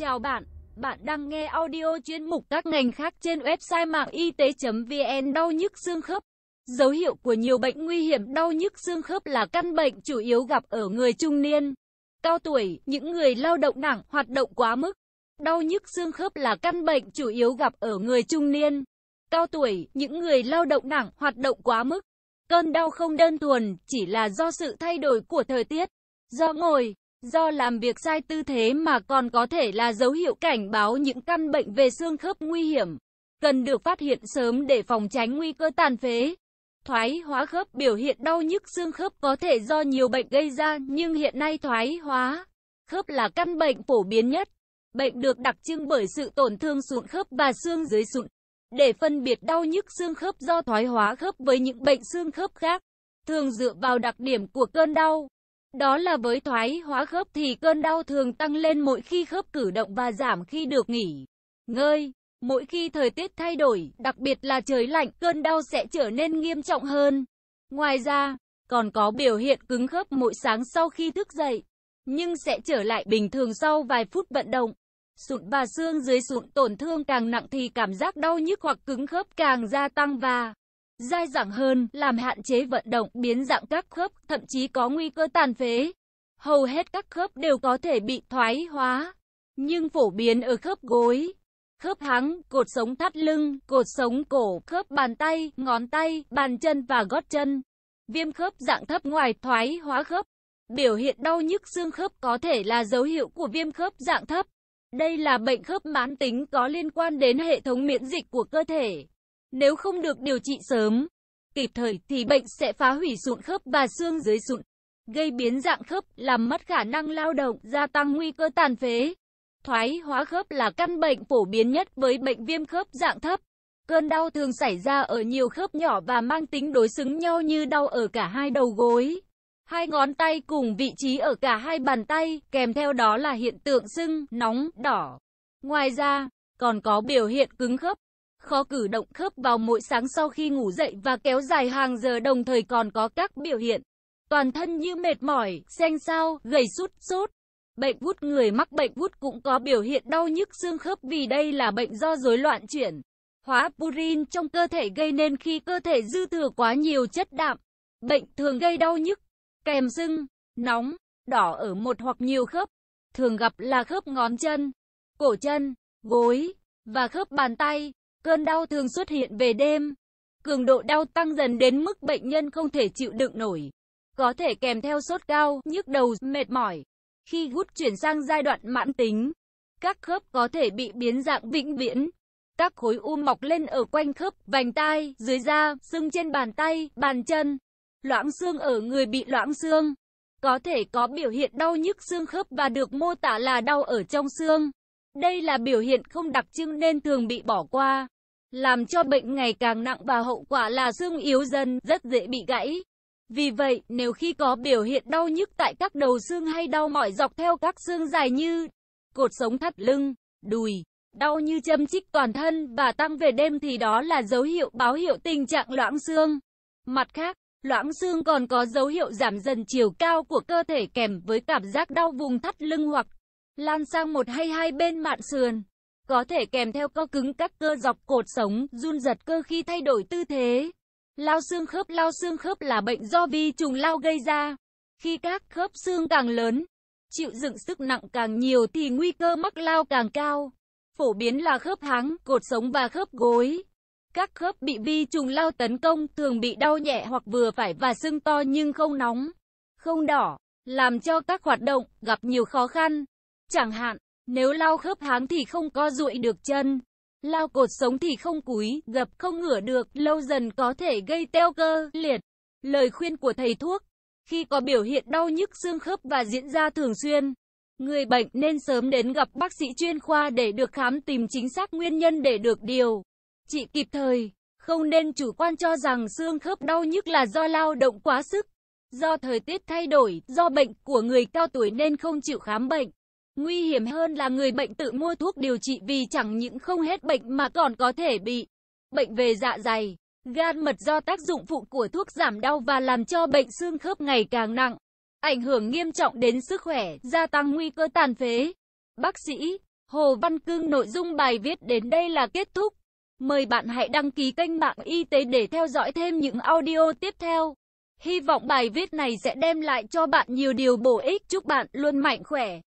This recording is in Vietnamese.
Chào bạn, bạn đang nghe audio chuyên mục các ngành khác trên website mạng y tế.vn đau nhức xương khớp. Dấu hiệu của nhiều bệnh nguy hiểm đau nhức xương khớp là căn bệnh chủ yếu gặp ở người trung niên, cao tuổi, những người lao động nặng, hoạt động quá mức. Đau nhức xương khớp là căn bệnh chủ yếu gặp ở người trung niên, cao tuổi, những người lao động nặng, hoạt động quá mức. Cơn đau không đơn thuần chỉ là do sự thay đổi của thời tiết, do ngồi, Do làm việc sai tư thế mà còn có thể là dấu hiệu cảnh báo những căn bệnh về xương khớp nguy hiểm, cần được phát hiện sớm để phòng tránh nguy cơ tàn phế. Thoái hóa khớp biểu hiện đau nhức xương khớp có thể do nhiều bệnh gây ra, nhưng hiện nay thoái hóa khớp là căn bệnh phổ biến nhất. Bệnh được đặc trưng bởi sự tổn thương sụn khớp và xương dưới sụn. Để phân biệt đau nhức xương khớp do thoái hóa khớp với những bệnh xương khớp khác, thường dựa vào đặc điểm của cơn đau. Đó là với thoái hóa khớp thì cơn đau thường tăng lên mỗi khi khớp cử động và giảm khi được nghỉ ngơi. Mỗi khi thời tiết thay đổi, đặc biệt là trời lạnh, cơn đau sẽ trở nên nghiêm trọng hơn. Ngoài ra, còn có biểu hiện cứng khớp mỗi sáng sau khi thức dậy, nhưng sẽ trở lại bình thường sau vài phút vận động. Sụn và xương dưới sụn tổn thương càng nặng thì cảm giác đau nhức hoặc cứng khớp càng gia tăng và dai dẳng hơn, làm hạn chế vận động, biến dạng các khớp, thậm chí có nguy cơ tàn phế. Hầu hết các khớp đều có thể bị thoái hóa, nhưng phổ biến ở khớp gối, khớp háng, cột sống thắt lưng, cột sống cổ, khớp bàn tay, ngón tay, bàn chân và gót chân. Viêm khớp dạng thấp ngoài thoái hóa khớp. Biểu hiện đau nhức xương khớp có thể là dấu hiệu của viêm khớp dạng thấp. Đây là bệnh khớp mãn tính có liên quan đến hệ thống miễn dịch của cơ thể. Nếu không được điều trị sớm, kịp thời thì bệnh sẽ phá hủy sụn khớp và xương dưới sụn, gây biến dạng khớp, làm mất khả năng lao động, gia tăng nguy cơ tàn phế. Thoái hóa khớp là căn bệnh phổ biến nhất với bệnh viêm khớp dạng thấp. Cơn đau thường xảy ra ở nhiều khớp nhỏ và mang tính đối xứng nhau như đau ở cả hai đầu gối, hai ngón tay cùng vị trí ở cả hai bàn tay, kèm theo đó là hiện tượng sưng, nóng, đỏ. Ngoài ra, còn có biểu hiện cứng khớp, khó cử động khớp vào mỗi sáng sau khi ngủ dậy và kéo dài hàng giờ đồng thời còn có các biểu hiện toàn thân như mệt mỏi, xanh sao, gầy sút, sốt. Bệnh vút người mắc bệnh vút cũng có biểu hiện đau nhức xương khớp vì đây là bệnh do rối loạn chuyển hóa purin trong cơ thể gây nên khi cơ thể dư thừa quá nhiều chất đạm. Bệnh thường gây đau nhức, kèm sưng, nóng, đỏ ở một hoặc nhiều khớp, thường gặp là khớp ngón chân, cổ chân, gối và khớp bàn tay. Cơn đau thường xuất hiện về đêm. Cường độ đau tăng dần đến mức bệnh nhân không thể chịu đựng nổi. Có thể kèm theo sốt cao, nhức đầu, mệt mỏi. Khi gút chuyển sang giai đoạn mãn tính, các khớp có thể bị biến dạng vĩnh viễn. Các khối u mọc lên ở quanh khớp, vành tai, dưới da, xương trên bàn tay, bàn chân. Loãng xương ở người bị loãng xương. Có thể có biểu hiện đau nhức xương khớp và được mô tả là đau ở trong xương. Đây là biểu hiện không đặc trưng nên thường bị bỏ qua, làm cho bệnh ngày càng nặng và hậu quả là xương yếu dần, rất dễ bị gãy. Vì vậy, nếu khi có biểu hiện đau nhức tại các đầu xương hay đau mỏi dọc theo các xương dài như cột sống thắt lưng, đùi, đau như châm chích toàn thân và tăng về đêm thì đó là dấu hiệu báo hiệu tình trạng loãng xương. Mặt khác, loãng xương còn có dấu hiệu giảm dần chiều cao của cơ thể kèm với cảm giác đau vùng thắt lưng hoặc lan sang một hay hai bên mạn sườn. Có thể kèm theo co cứng các cơ dọc cột sống, run giật cơ khi thay đổi tư thế. Lao xương khớp Lao xương khớp là bệnh do vi trùng lao gây ra. Khi các khớp xương càng lớn, chịu dựng sức nặng càng nhiều thì nguy cơ mắc lao càng cao. Phổ biến là khớp háng, cột sống và khớp gối. Các khớp bị vi trùng lao tấn công thường bị đau nhẹ hoặc vừa phải và sưng to nhưng không nóng, không đỏ, làm cho các hoạt động gặp nhiều khó khăn. Chẳng hạn, nếu lao khớp háng thì không co duỗi được chân, lao cột sống thì không cúi, gập không ngửa được, lâu dần có thể gây teo cơ, liệt. Lời khuyên của thầy thuốc, khi có biểu hiện đau nhức xương khớp và diễn ra thường xuyên, người bệnh nên sớm đến gặp bác sĩ chuyên khoa để được khám tìm chính xác nguyên nhân để được điều trị kịp thời. Không nên chủ quan cho rằng xương khớp đau nhức là do lao động quá sức, do thời tiết thay đổi, do bệnh của người cao tuổi nên không chịu khám bệnh. Nguy hiểm hơn là người bệnh tự mua thuốc điều trị vì chẳng những không hết bệnh mà còn có thể bị bệnh về dạ dày, gan mật do tác dụng phụ của thuốc giảm đau và làm cho bệnh xương khớp ngày càng nặng, ảnh hưởng nghiêm trọng đến sức khỏe, gia tăng nguy cơ tàn phế. Bác sĩ Hồ Văn Cương nội dung bài viết đến đây là kết thúc. Mời bạn hãy đăng ký kênh mạng y tế để theo dõi thêm những audio tiếp theo. Hy vọng bài viết này sẽ đem lại cho bạn nhiều điều bổ ích. Chúc bạn luôn mạnh khỏe.